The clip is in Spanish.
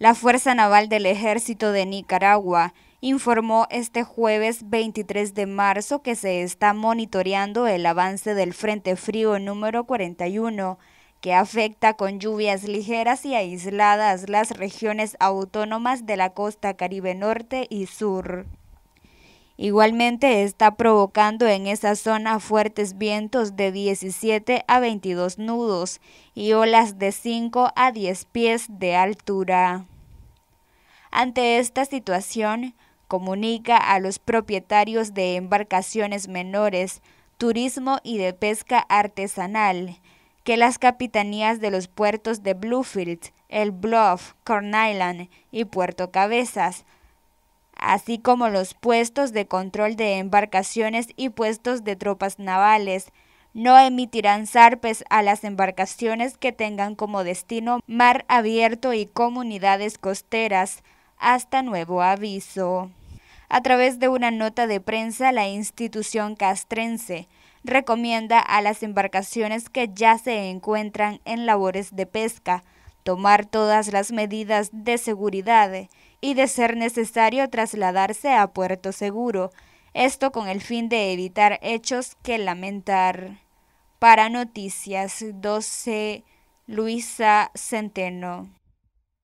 La Fuerza Naval del Ejército de Nicaragua informó este jueves 23 de marzo que se está monitoreando el avance del Frente Frío número 41, que afecta con lluvias ligeras y aisladas las regiones autónomas de la costa caribe norte y sur. Igualmente está provocando en esa zona fuertes vientos de 17 a 22 nudos y olas de 5 a 10 pies de altura. Ante esta situación, comunica a los propietarios de embarcaciones menores, turismo y de pesca artesanal que las capitanías de los puertos de Bluefield, El Bluff, Corn Island y Puerto Cabezas así como los puestos de control de embarcaciones y puestos de tropas navales. No emitirán zarpes a las embarcaciones que tengan como destino mar abierto y comunidades costeras. Hasta nuevo aviso. A través de una nota de prensa, la institución castrense recomienda a las embarcaciones que ya se encuentran en labores de pesca tomar todas las medidas de seguridad y de ser necesario trasladarse a puerto seguro, esto con el fin de evitar hechos que lamentar. Para Noticias 12, Luisa Centeno.